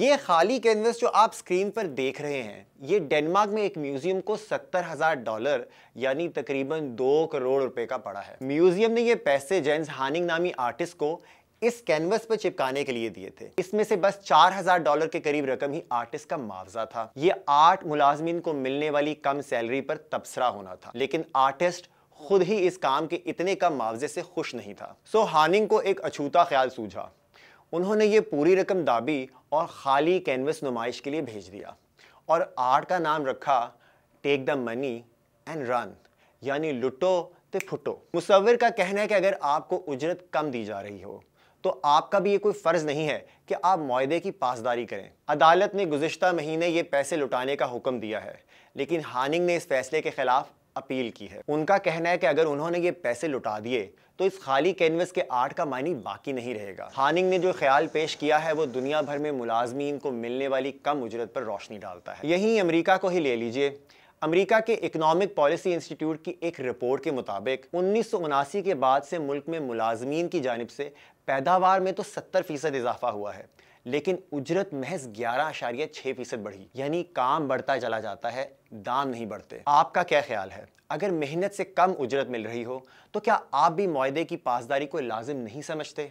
یہ خالی کینوس جو آپ سکرین پر دیکھ رہے ہیں یہ ڈینمارک میں ایک میوزیم کو ستر ہزار ڈالر یعنی تقریباً دو کروڑ روپے کا پڑا ہے میوزیم نے یہ پیسے جینز ہاننگ نامی کو اس پر چپکانے کے لیے دیے تھے اس میں سے بس چار ہزار ڈالر کے قریب رقم ہی آرٹسٹ کا معاوضہ تھا یہ آرٹ ملازمین کو ملنے والی کم سیلری پر تبصرہ ہونا تھا لیکن آرٹسٹ خود ہی اس کام کے اتنے کم معاوضے سے خوش نہیں تھا سو ہاننگ کو ایک اچھوتا خیال سوجھا انہوں نے یہ پوری رقم دابی اور خالی کینوس نمائش کے لیے بھیج دیا اور آرٹ کا نام رکھا ٹیک دا منی اینڈ رن یعنی لٹو تے پھٹو مصور کا کہنا ہے کہ اگر آپ کو اجرت کم دی جا رہی ہو تو آپ کا بھی یہ کوئی فرض نہیں ہے کہ آپ معاہدے کی پاسداری کریں عدالت نے گزشتہ مہینے یہ پیسے لٹانے کا حکم دیا ہے لیکن ہاننگ نے اس فیصلے کے خلاف اپیل کی ہے ان کا کہنا ہے کہ اگر انہوں نے یہ پیسے لٹا تو اس خالی کے کا معنی باقی نہیں رہے گا ہاننگ نے جو خیال پیش کیا ہے وہ دنیا بھر میں ملازمین کو ملنے والی کم اجرت پر روشنی ڈالتا ہے یہی امریکہ کو ہی لے لیجئے امریکہ کے اکنامک پالیسی انسٹیٹیوٹ کی ایک رپورٹ کے مطابق انیس سو اناسی کے بعد سے ملک میں ملازمین کی جانب سے پیداوار میں تو ستر فیصد اضافہ ہوا ہے لیکن اجرت محض گیارہ اشاریہ چھ فیصد بڑھی یعنی کام بڑھتا چلا جاتا ہے دام نہیں بڑھتے آپ کا کیا خیال ہے اگر محنت سے کم اجرت مل رہی ہو تو کیا آپ بھی معاہدے کی پاسداری کو لازم نہیں سمجھتے